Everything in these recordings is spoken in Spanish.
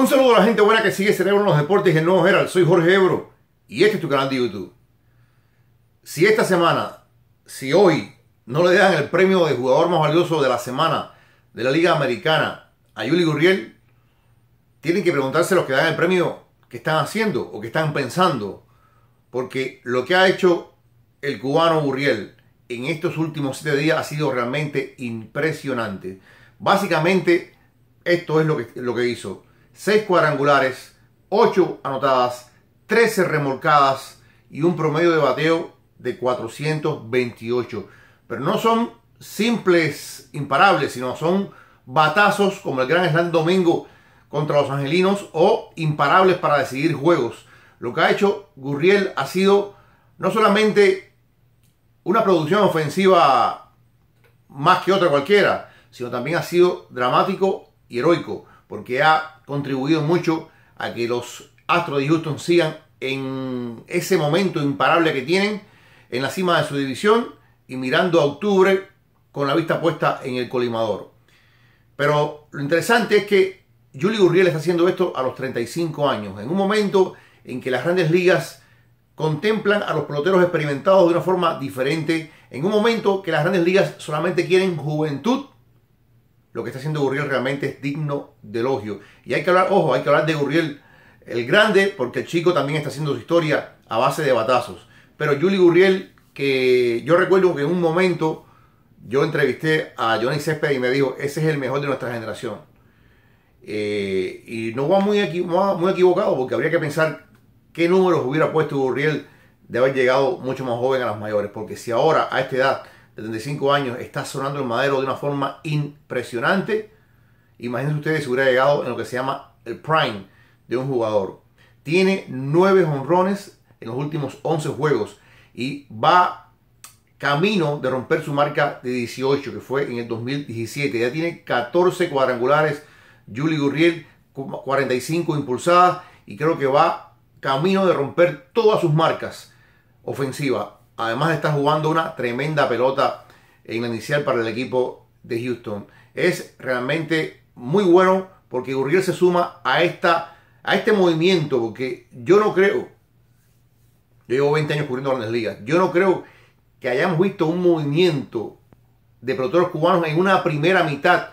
Un saludo a la gente buena que sigue Cerebro los Deportes y el Nuevo Herald. Soy Jorge Ebro y este es tu canal de YouTube. Si esta semana, si hoy no le dan el premio de jugador más valioso de la semana de la Liga Americana a Yuli Gurriel, tienen que preguntarse los que dan el premio qué están haciendo o qué están pensando. Porque lo que ha hecho el cubano Gurriel en estos últimos siete días ha sido realmente impresionante. Básicamente, esto es lo que, lo que hizo 6 cuadrangulares, 8 anotadas, 13 remolcadas y un promedio de bateo de 428. Pero no son simples imparables, sino son batazos como el Gran Slam Domingo contra los Angelinos o imparables para decidir juegos. Lo que ha hecho Gurriel ha sido no solamente una producción ofensiva más que otra cualquiera, sino también ha sido dramático y heroico porque ha contribuido mucho a que los Astros de Houston sigan en ese momento imparable que tienen en la cima de su división y mirando a octubre con la vista puesta en el colimador. Pero lo interesante es que Julio Gurriel está haciendo esto a los 35 años, en un momento en que las grandes ligas contemplan a los peloteros experimentados de una forma diferente, en un momento que las grandes ligas solamente quieren juventud lo que está haciendo Gurriel realmente es digno de elogio. Y hay que hablar, ojo, hay que hablar de Gurriel el grande, porque el chico también está haciendo su historia a base de batazos. Pero Juli Gurriel, que yo recuerdo que en un momento yo entrevisté a Johnny Césped y me dijo, ese es el mejor de nuestra generación. Eh, y no va muy, muy equivocado porque habría que pensar qué números hubiera puesto Gurriel de haber llegado mucho más joven a las mayores. Porque si ahora, a esta edad, 75 años, está sonando el madero de una forma impresionante. Imagínense ustedes si hubiera llegado en lo que se llama el prime de un jugador. Tiene 9 honrones en los últimos 11 juegos y va camino de romper su marca de 18 que fue en el 2017. Ya tiene 14 cuadrangulares, Julie Gurriel 45 impulsadas y creo que va camino de romper todas sus marcas ofensivas. Además está jugando una tremenda pelota en la inicial para el equipo de Houston. Es realmente muy bueno porque Gurriel se suma a, esta, a este movimiento porque yo no creo, yo llevo 20 años cubriendo grandes ligas, yo no creo que hayamos visto un movimiento de peloteros cubanos en una primera mitad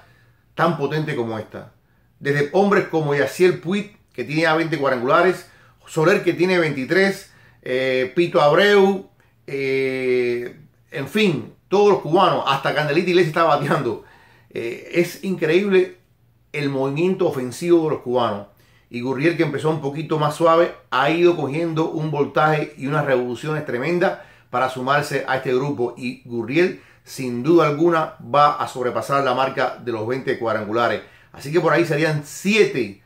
tan potente como esta. Desde hombres como Yaciel Puig, que tiene 20 cuadrangulares, Soler, que tiene 23, eh, Pito Abreu, eh, en fin, todos los cubanos, hasta Candelita Iglesias está bateando. Eh, es increíble el movimiento ofensivo de los cubanos. Y Gurriel, que empezó un poquito más suave, ha ido cogiendo un voltaje y unas revoluciones tremendas para sumarse a este grupo. Y Gurriel, sin duda alguna, va a sobrepasar la marca de los 20 cuadrangulares. Así que por ahí serían 7,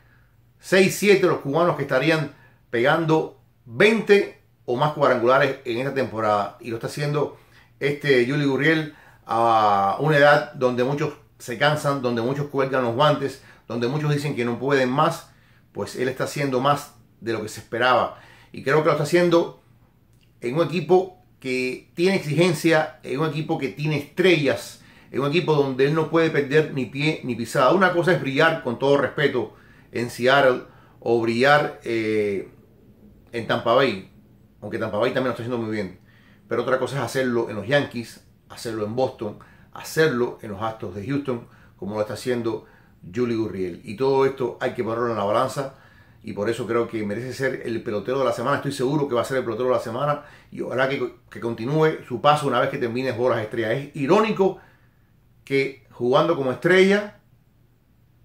6, 7 los cubanos que estarían pegando 20 o más cuadrangulares en esta temporada. Y lo está haciendo este Julio Gurriel a una edad donde muchos se cansan, donde muchos cuelgan los guantes, donde muchos dicen que no pueden más. Pues él está haciendo más de lo que se esperaba. Y creo que lo está haciendo en un equipo que tiene exigencia, en un equipo que tiene estrellas, en un equipo donde él no puede perder ni pie ni pisada. Una cosa es brillar, con todo respeto, en Seattle o brillar eh, en Tampa Bay aunque Tampa Bay también lo está haciendo muy bien. Pero otra cosa es hacerlo en los Yankees, hacerlo en Boston, hacerlo en los Astros de Houston, como lo está haciendo Julie Gurriel. Y todo esto hay que ponerlo en la balanza y por eso creo que merece ser el pelotero de la semana. Estoy seguro que va a ser el pelotero de la semana y ojalá que, continúe su paso una vez que termine Juego de las Estrellas. Es irónico que jugando como estrella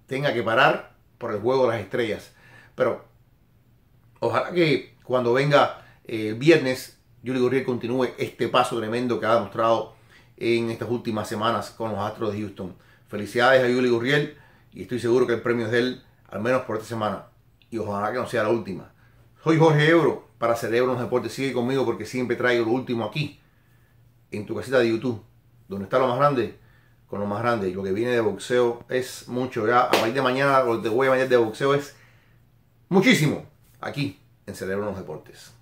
tenga que parar por el Juego de las Estrellas. Pero ojalá que cuando venga el eh, viernes Julio Gurriel continúe este paso tremendo que ha demostrado en estas últimas semanas con los Astros de Houston. Felicidades a Julio Gurriel y estoy seguro que el premio es de él, al menos por esta semana. Y ojalá que no sea la última. Soy Jorge Ebro para Cerebro los Deportes. Sigue conmigo porque siempre traigo lo último aquí, en tu casita de YouTube, donde está lo más grande, con lo más grande. Y lo que viene de boxeo es mucho ya. A partir de mañana, lo que te voy a mañana de boxeo es muchísimo aquí en Cerebro los Deportes.